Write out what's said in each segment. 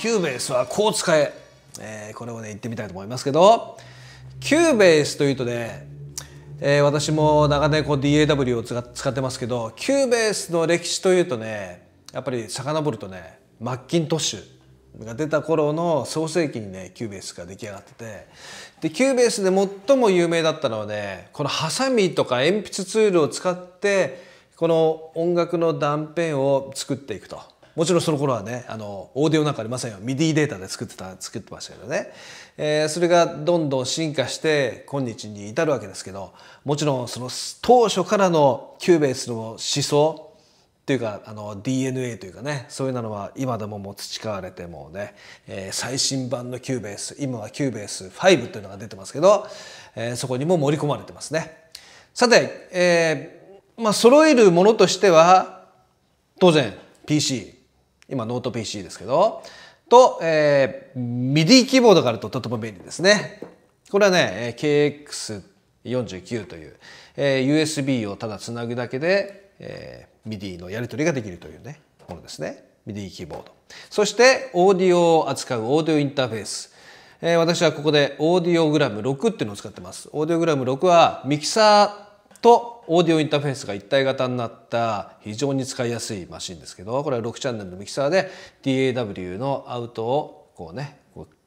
キューベースはこう使ええー、これをね言ってみたいと思いますけどキューベースというとね、えー、私も長年こう DAW を使ってますけどキューベースの歴史というとねやっぱり遡るとねマッキントッシュが出た頃の創世記にねキューベースが出来上がっててでキューベースで最も有名だったのはねこのハサミとか鉛筆ツールを使ってこの音楽の断片を作っていくと。もちろんその頃はねあのオーディオなんかありませんよミディデータで作ってた作ってましたけどね、えー、それがどんどん進化して今日に至るわけですけどもちろんその当初からのキューベースの思想というかあの DNA というかねそういうのは今でももう培われてもうね、えー、最新版のキューベース今はキューベース5というのが出てますけど、えー、そこにも盛り込まれてますね。さて、えー、まあ揃えるものとしては当然 PC 今ノート PC ですけど、と、えー、MIDI キーボードがあるととても便利ですね。これはね、KX49 という、えー、USB をただつなぐだけで、えー、MIDI のやり取りができるというね、ものですね。MIDI キーボード。そして、オーディオを扱うオーディオインターフェース。えー、私はここでオーディオグラム6っていうのを使ってます。オーディオグラム6はミキサーとオーディオインターフェースが一体型になった非常に使いやすいマシンですけどこれは6チャンネルのミキサーで DAW のアウトをこうね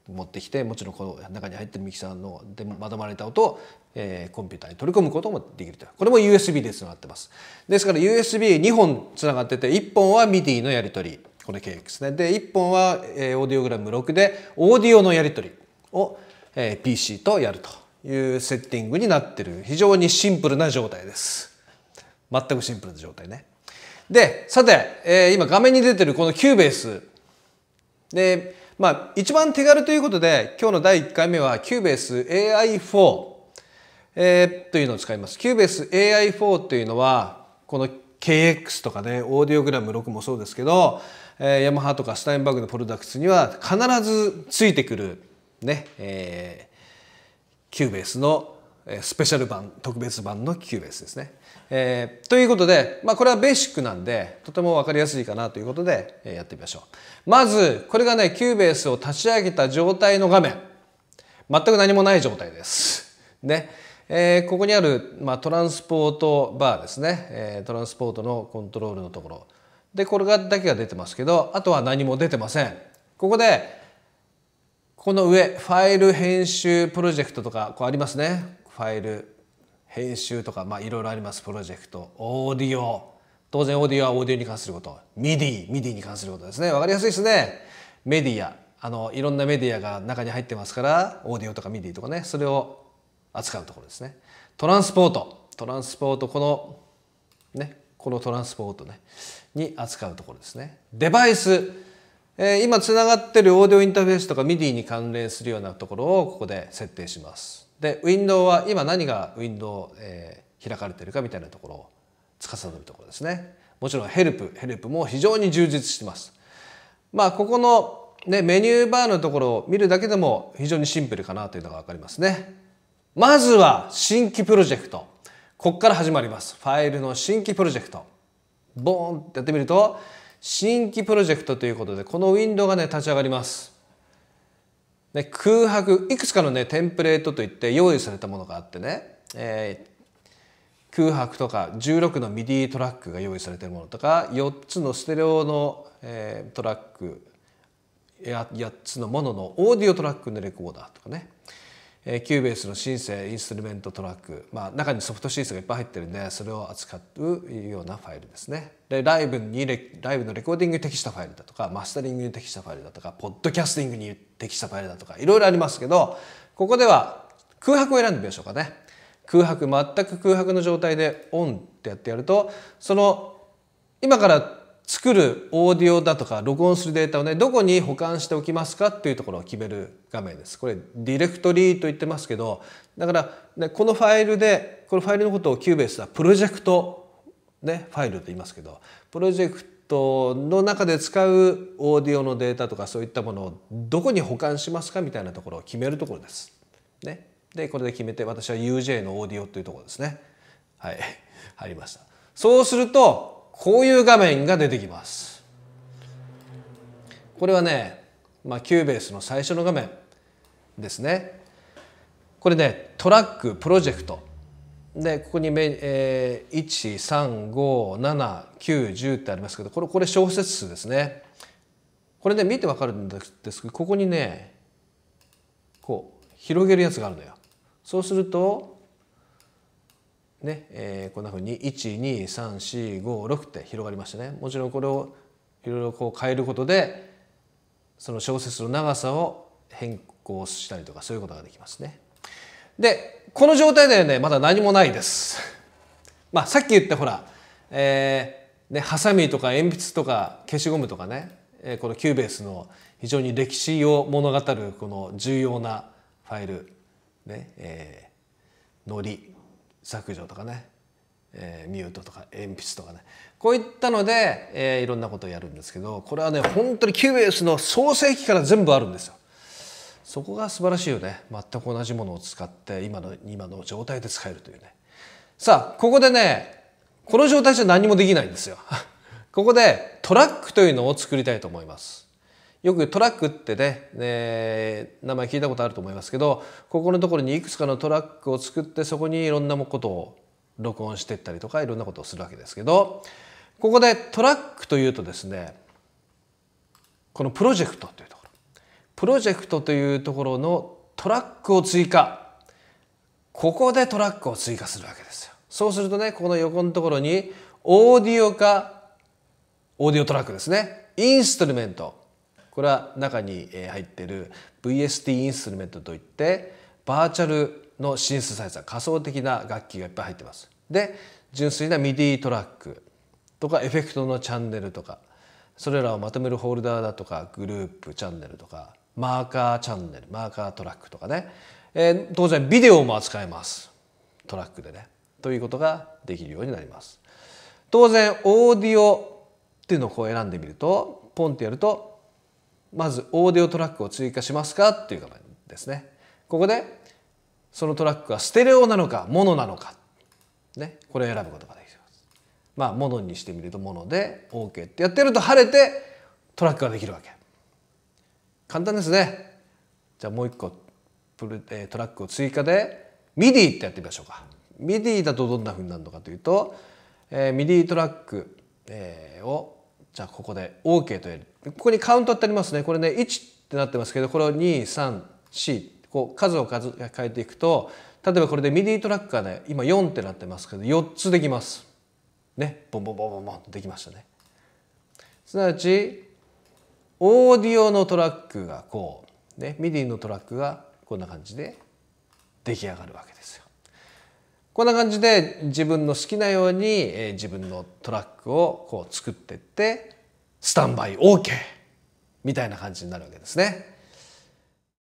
持ってきてもちろんこの中に入ってるミキサーのでまとまれた音を、えー、コンピューターに取り込むこともできるとこれも USB でつながってますですから USB2 本つながってて1本は MIDI のやり取りこれ KX ねで1本は、えー、オーディオグラム6でオーディオのやり取りを、えー、PC とやるというセッティングになってる非常にシンプルな状態です全くシンプルな状態ねでさて、えー、今画面に出てるこのキューベースでまあ一番手軽ということで今日の第1回目はキューベース AI4 えー、というのを使います。キューベース AI4 というのは、この KX とかね、オーディオグラム6もそうですけど、えー、ヤマハとかスタインバーグのプロダクツには必ずついてくる、ね、えキューベースのスペシャル版特別版のキューベースですね。えー、ということで、まあ、これはベーシックなんでとても分かりやすいかなということで、えやってみましょう。まずこれがねキューベースを立ち上げた状態の画面全く何もない状態です。ねえー、ここにある、まあ、トランスポートバーですね、えトランスポートのコントロールのところでこれだけが出てますけどあとは何も出てません。ここでこの上ファイル編集プロジェクトとかこうありますねファイル編集とかまあいろいろありますプロジェクトオーディオ当然オーディオはオーディオに関することミディミディに関することですね分かりやすいですねメディアあのいろんなメディアが中に入ってますからオーディオとかミディとかねそれを扱うところですねトランスポートトランスポートこのねこのトランスポートねに扱うところですねデバイスえ今つながってるオーディオインターフェースとか MIDI に関連するようなところをここで設定します。で、ウィンドウは今何がウィンドウ、えー、開かれてるかみたいなところを司るところですね。もちろんヘルプ、ヘルプも非常に充実してます。まあ、ここの、ね、メニューバーのところを見るだけでも非常にシンプルかなというのが分かりますね。まずは新規プロジェクト。ここから始まります。ファイルの新規プロジェクト。ボーンってやってみると、新規プロジェクトということでこのウィンドウがね立ち上がります。ね、空白いくつかのねテンプレートといって用意されたものがあってね、えー、空白とか16のミディトラックが用意されてるものとか4つのステレオの、えー、トラックや8つのもののオーディオトラックのレコーダーとかねえー、キューベースのシンセインストルメントトラック、まあ、中にソフトシンセがいっぱい入ってるんでそれを扱うようなファイルですねでライブにライブのレコーディングに適したファイルだとかマスタリングに適したファイルだとかポッドキャスティングに適したファイルだとかいろいろありますけどここでは空白を選んでみましょうかね空白全く空白の状態でオンってやってやるとその今から作るオーディオだとか録音するデータをねどこに保管しておきますかっていうところを決める画面です。これディレクトリーと言ってますけどだから、ね、このファイルでこのファイルのことをキューベースはプロジェクト、ね、ファイルと言いますけどプロジェクトの中で使うオーディオのデータとかそういったものをどこに保管しますかみたいなところを決めるところです。ね、でこれで決めて私は UJ のオーディオというところですね。はい 入りました。そうするとこういう画面が出てきます。これはね、まあ、キューベースの最初の画面ですね。これね、トラック、プロジェクト。で、ここに、えー、1、3、5、7、9、10ってありますけど、これ、これ小説数ですね。これね、見てわかるんですけど、ここにね、こう、広げるやつがあるのよ。そうすると、ねえー、こんなふうに12345って広がりましたねもちろんこれをいろいろこう変えることでその小説の長さを変更したりとかそういうことができますね。でこの状態でねまだ何もないです。まあさっき言ったほら、えー、ね、ハサミとか鉛筆とか消しゴムとかね、えー、このキューベースの非常に歴史を物語るこの重要なファイル、ねえー、のり削除とかね、えー、ミュートとか鉛筆とかねこういったので、えー、いろんなことをやるんですけどこれはね本当に QBS の創世期から全部あるんですよ。そこが素晴らしいよね全く同じものを使って今の今の状態で使えるというねさあここでねこの状態じゃ何もできないんですよ ここでトラックというのを作りたいと思いますよくトラックってね、名前聞いたことあると思いますけどここのところにいくつかのトラックを作ってそこにいろんなことを録音していったりとかいろんなことをするわけですけどここでトラックというとですねこのプロジェクトというところプロジェクトというところのトラックを追加ここでトラックを追加するわけですよ。そうするとねこの横のところにオーディオかオーディオトラックですねインストゥルメントこれは中に入ってる VST インストゥルメントといってバーチャルのシンセサイザー仮想的な楽器がいっぱい入ってます。で純粋な MIDI トラックとかエフェクトのチャンネルとかそれらをまとめるホルダーだとかグループチャンネルとかマーカーチャンネルマーカートラックとかね、えー、当然ビデオも扱えますトラックでねということができるようになります当然オーディオっていうのをこう選んでみるとポンってやるとまずオーディオトラックを追加しますかっていうことですね。ここでそのトラックはステレオなのかモノなのか、ね、これを選ぶことができます。まあモノにしてみるとモノで OK ってやってると晴れてトラックができるわけ。簡単ですね。じゃあもう一個プルトラックを追加で MIDI ってやってみましょうか。MIDI だとどんなふうになるのかというと、えー、MIDI トラック、えー、をじゃあここで OK とやるここにカウントってありますねこれね1ってなってますけどこれを234こう数を数変えていくと例えばこれでミディトラックがね今4ってなってますけど4つできます。ねボンボンボンボンボンとできましたね。すなわちオーディオのトラックがこう、ね、ミディのトラックがこんな感じで出来上がるわけですよ。こんな感じで自分の好きなように自分のトラックをこう作ってってスタンバイ OK みたいな感じになるわけですね。